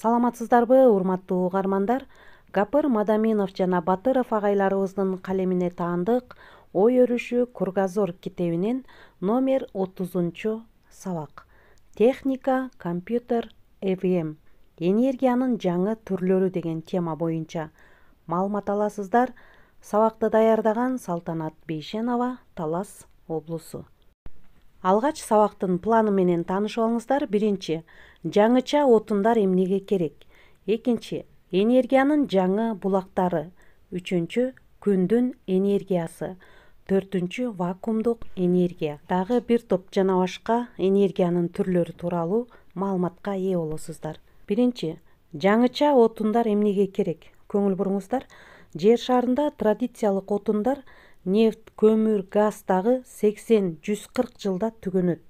саламатсыздарбы урматтуу угармандар гапыр мадаминов жана батыров агайларыбыздын калемине таандык ой өрүшү кургазор китебинен номер отузунчу сабак техника компьютер эвм энергиянын жаңы түрлөрү деген тема боюнча маалымат аласыздар сабакты даярдаган салтанат бейшенова талас облусу алгач сабактын планы менен таанышып алыңыздар биринчи жаңыча отундар эмнеге керек экинчи энергиянын жаңы булактары үчүнчү күндүн энергиясы төртүнчү вакуумдук энергия дагы бир топ жана башка энергиянын түрлөрү тууралуу маалыматка ээ болосуздар биринчи жаңыча отундар эмнеге керек көңүл буруңуздар жер шаарында традициялык отундар нефт көмір тағы 80-140 жылда түгініт.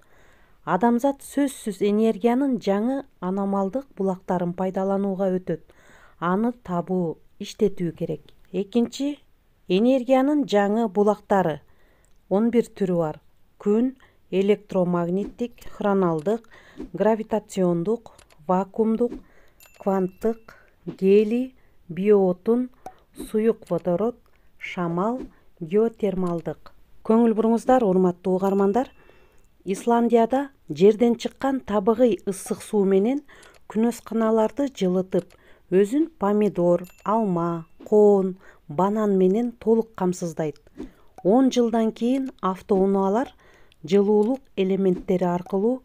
адамзат сөзсіз энергияның жаңы аномалдық бұлақтарын пайдалануға өтөт аны табу иштетүү керек Екінші, энергияның жаңы бұлақтары 11 түрі бар күн электромагниттік, хроналдық, гравитациондық, вакуумдық, кванттық, гели, биоотун суық водород шамал геотермалдык көңүл буруңуздар урматтуу угармандар исландияда жерден чыккан табигый ысык суу менен күнөсканаларды жылытып өзүн помидор алма коон банан менен толық камсыздайт 10 жылдан кийин автоунаалар жылуулук элементтери аркылуу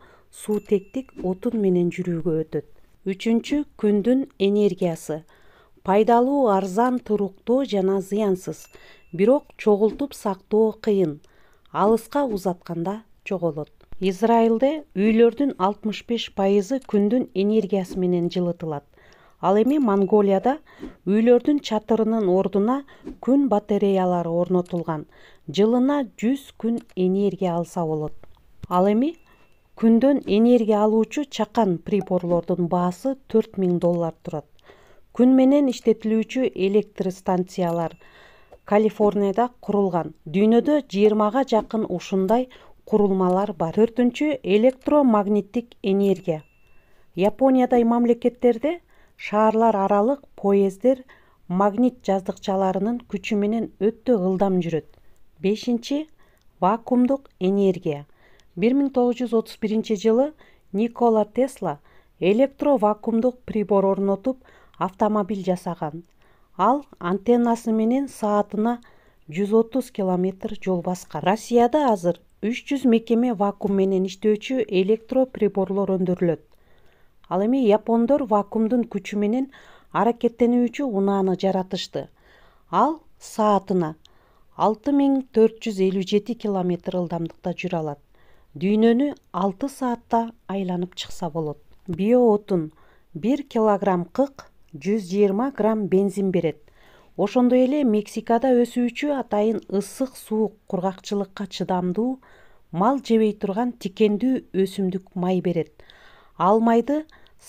тектік отун менен жүрүүгө өтөт үчүнчү күндүн энергиясы пайдалуу арзан туруктуу жана зыянсыз бирок чогултуп сактоо кыйын алыска узатканда жоголот израилде үйлөрдүн 65% күндүн энергиясы менен жылытылат ал эми монголияда үйлөрдүн чатырынын ордуна күн батареялары орнотулган жылына жүз күн энергия алса болот ал эми күндөн энергия алуучу чакан приборлордун баасы миң доллар турат күн менен иштетилүүчү электр станциялар калифорнияда курулган дүйнөдө жыйырмага жакын ушундай курулмалар бар төртүнчү электромагниттик энергия япониядай мамлекеттерде шаарлар аралык поезддер магнит жаздыкчаларынын күчү менен өтө ылдам жүрөт бешинчи вакуумдук энергия бир миң тогуз жүз отуз биринчи жылы никола тесла электро вакуумдук прибор орнотуп автомобиль жасаган ал антеннасы менен саатына жүз отуз километр жол баскан россияда азыр үч жүз мекеме вакуум менен иштөөчү электро приборлор өндүрүлөт ал эми япондор вакуумдун күчү менен аракеттенүүчү унааны жаратышты ал саатына алты миң төрт жүз элүү жети километр ылдамдыкта жүрө алат дүйнөнү алты саатта айланып чыкса болот био отун бир жүз жыйырма грамм бензин берет ошондой эле мексикада өсүүчү атайын ысык суук кургакчылыкка чыдамдуу мал жебей турган тикендүү өсүмдүк май берет ал майды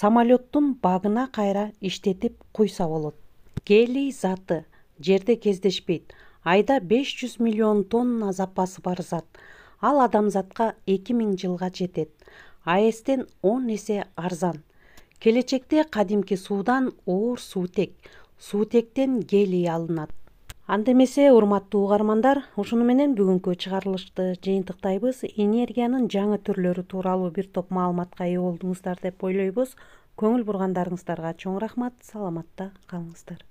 самолеттун багына кайра иштетип куйса болот гелий заты жерде кездешпейт айда беш жүз миллион тонна запасы бар зат ал адамзатка эки миң жылга жетет аэстен он эсе арзан келечекте кадимки суудан оор суутек суутектен гелий алынат анда эмесе урматтуу угармандар ушуну менен бүгүнкү чыгарылышты жыйынтыктайбыз энергиянын жаңы түрлөрү тууралуу бир топ маалыматка ээ болдуңуздар деп ойлойбуз көңүл бургандарыңыздарга чоң рахмат саламатта калыңыздар